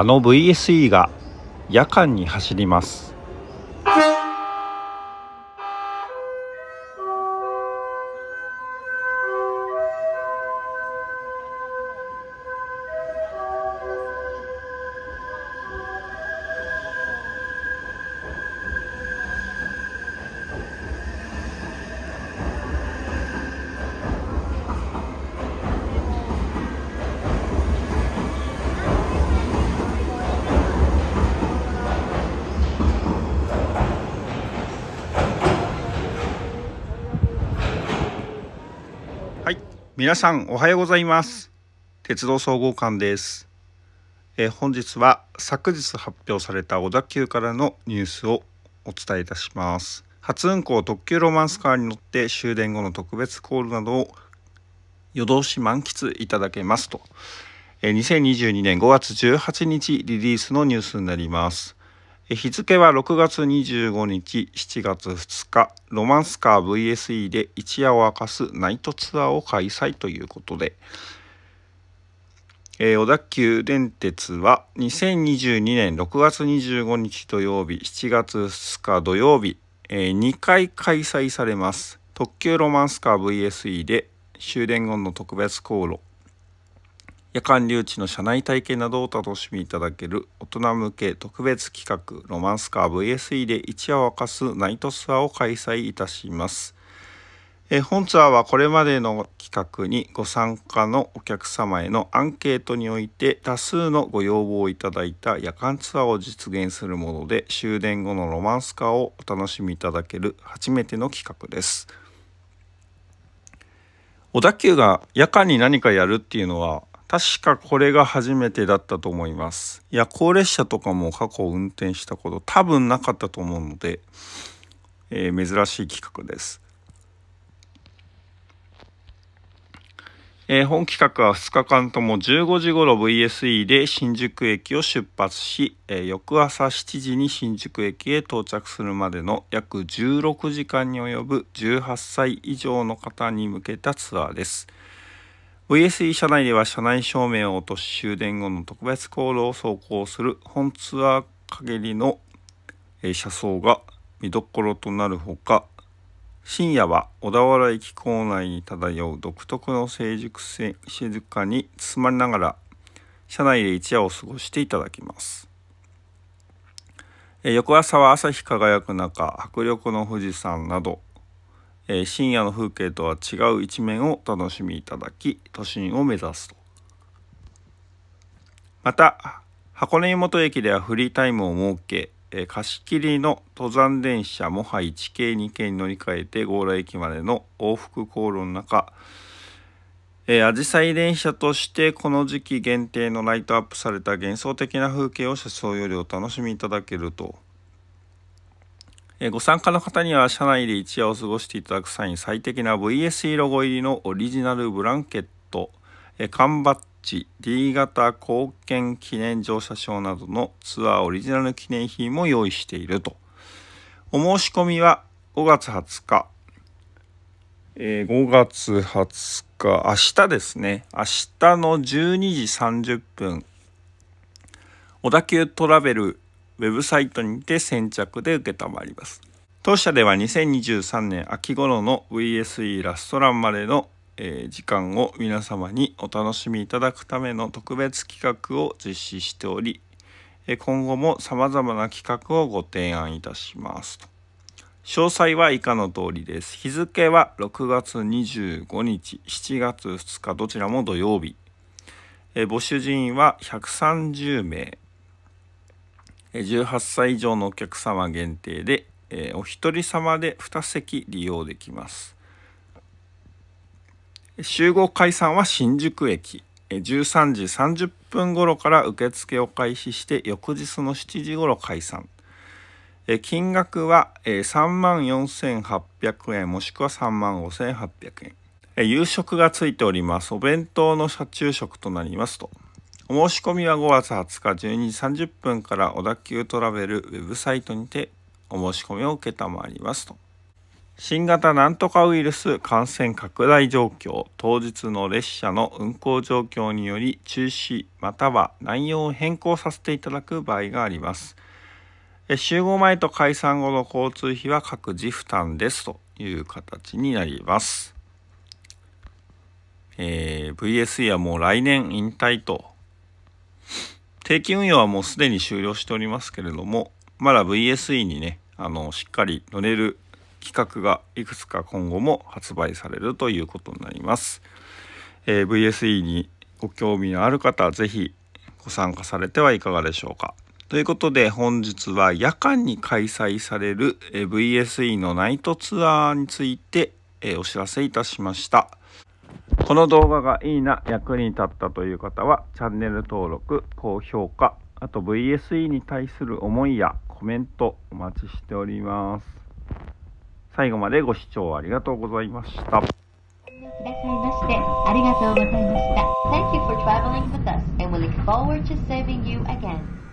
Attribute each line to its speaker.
Speaker 1: あの VSE が夜間に走ります皆さんおはようございます鉄道総合館ですえ本日は昨日発表された小田急からのニュースをお伝えいたします初運行特急ロマンスカーに乗って終電後の特別コールなどを夜通し満喫いただけますと2022年5月18日リリースのニュースになります日付は6月25日、7月2日、ロマンスカー VSE で一夜を明かすナイトツアーを開催ということで、えー、小田急電鉄は2022年6月25日土曜日、7月2日土曜日、えー、2回開催されます。特急ロマンスカー VSE で終電後の特別航路夜間留置の車内体験などをお楽しみいただける大人向け特別企画ロマンスカー VSE で一夜を明かすナイトツアーを開催いたします。え本ツアーはこれまでの企画にご参加のお客様へのアンケートにおいて多数のご要望をいただいた夜間ツアーを実現するもので終電後のロマンスカーをお楽しみいただける初めての企画です。小田急が夜間に何かやるっていうのは確かこれが初めてだったと思います。夜行列車とかも過去運転したこと多分なかったと思うので、えー、珍しい企画です。えー、本企画は2日間とも15時頃 VSE で新宿駅を出発し、えー、翌朝7時に新宿駅へ到着するまでの約16時間に及ぶ18歳以上の方に向けたツアーです。VSE 社内では社内照明を落とし終電後の特別航路を走行する本ツアー限りの車窓が見どころとなるほか深夜は小田原駅構内に漂う独特の成熟静かに包まれながら車内で一夜を過ごしていただきます翌朝は朝日輝く中迫力の富士山などえー、深夜の風景とは違う一面を楽しみいただき都心を目指すとまた箱根湯本駅ではフリータイムを設けえ貸し切りの登山電車もは1系2系に乗り換えて強羅駅までの往復航路の中あじさい電車としてこの時期限定のライトアップされた幻想的な風景を車窓よりお楽しみいただけるとご参加の方には、社内で一夜を過ごしていただく際に最適な VSE ロゴ入りのオリジナルブランケット、缶バッジ、D 型貢献記念乗車証などのツアーオリジナル記念品も用意していると。お申し込みは5月20日、えー、5月20日、明日ですね、明日の12時30分、小田急トラベルウェブサイトにて先着で承ります。当社では2023年秋頃の VSE ラストランまでの時間を皆様にお楽しみいただくための特別企画を実施しており今後も様々な企画をご提案いたします詳細は以下の通りです日付は6月25日7月2日どちらも土曜日募集人員は130名18歳以上のお客様限定で、えお一人様で2席利用できます。集合解散は新宿駅13時30分頃から受付を開始して翌日の7時頃解散金額は3万4800円もしくは3万5800円夕食がついておりますお弁当の車中食となりますとお申し込みは5月20日12時30分から小田急トラベルウェブサイトにてお申し込みを受けたまりますと。新型なんとかウイルス感染拡大状況、当日の列車の運行状況により中止または内容を変更させていただく場合があります。集合前と解散後の交通費は各自負担ですという形になります。えー、VSE はもう来年引退と定期運用はもうすでに終了しておりますけれども、まだ VSE にね、あの、しっかり乗れる企画がいくつか今後も発売されるということになります。えー、VSE にご興味のある方、は是非ご参加されてはいかがでしょうか。ということで本日は夜間に開催される VSE のナイトツアーについてお知らせいたしました。この動画がいいな、役に立ったという方は、チャンネル登録、高評価、あと VSE に対する思いやコメントお待ちしております。最後までご視聴ありがとうございました。ご利用くださいましてありがとうございました。Thank you for traveling with us and we look forward to s a v i n g you again.